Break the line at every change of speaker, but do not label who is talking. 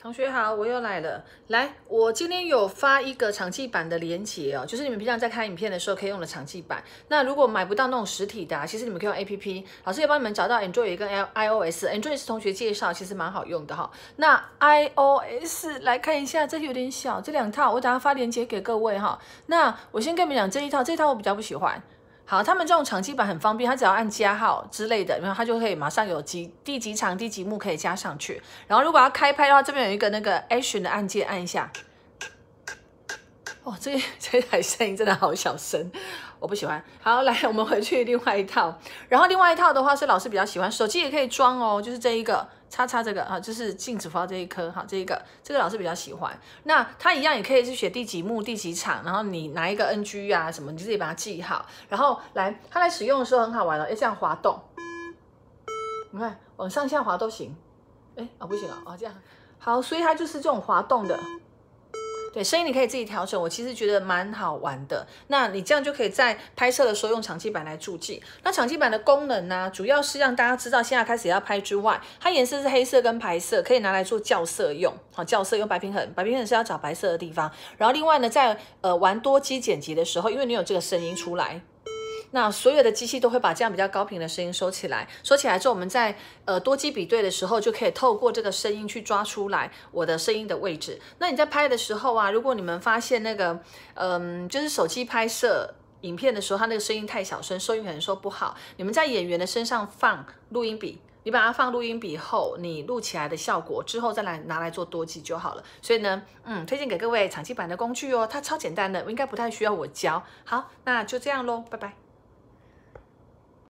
同学好，我又来了。来，我今天有发一个长记版的连接哦，就是你们平常在看影片的时候可以用的长记版。那如果买不到那种实体的，其实你们可以用 A P P。老师也帮你们找到 Android 跟 I O S。Android 是同学介绍，其实蛮好用的哈。那 I O S 来看一下，这有点小，这两套我等下发连接给各位哈。那我先跟你们讲这一套，这套我比较不喜欢。好，他们这种长记板很方便，他只要按加号之类的，然后他就可以马上有几第几场第几幕可以加上去。然后如果要开拍的话，这边有一个那个 ACTION 的按键，按一下。这 这台声音真的好小声，我不喜欢。好，来，我们回去另外一套。然后另外一套的话，是老师比较喜欢，手机也可以装哦，就是这一个叉叉这个啊，就是镜子花这一颗。好，这一个，这个老师比较喜欢。那它一样也可以是写第几幕、第几场，然后你拿一个 N G 啊什么，你自己把它记好。然后来，它来使用的时候很好玩哦，要这样滑动。你看，往上下滑都行。哎，啊不行啊，啊这样。好，所以它就是这种滑动的。对声音你可以自己调整，我其实觉得蛮好玩的。那你这样就可以在拍摄的时候用长记板来助记。那长记板的功能呢，主要是让大家知道现在开始要拍之外，它颜色是黑色跟白色，可以拿来做校色用。好，校色用白平衡，白平衡是要找白色的地方。然后另外呢，在呃玩多机剪辑的时候，因为你有这个声音出来。那所有的机器都会把这样比较高频的声音收起来，收起来之后，我们在呃多机比对的时候，就可以透过这个声音去抓出来我的声音的位置。那你在拍的时候啊，如果你们发现那个嗯，就是手机拍摄影片的时候，它那个声音太小声，收音可能收不好，你们在演员的身上放录音笔，你把它放录音笔后，你录起来的效果之后再来拿来做多机就好了。所以呢，嗯，推荐给各位长期版的工具哦，它超简单的，应该不太需要我教。好，那就这样喽，拜拜。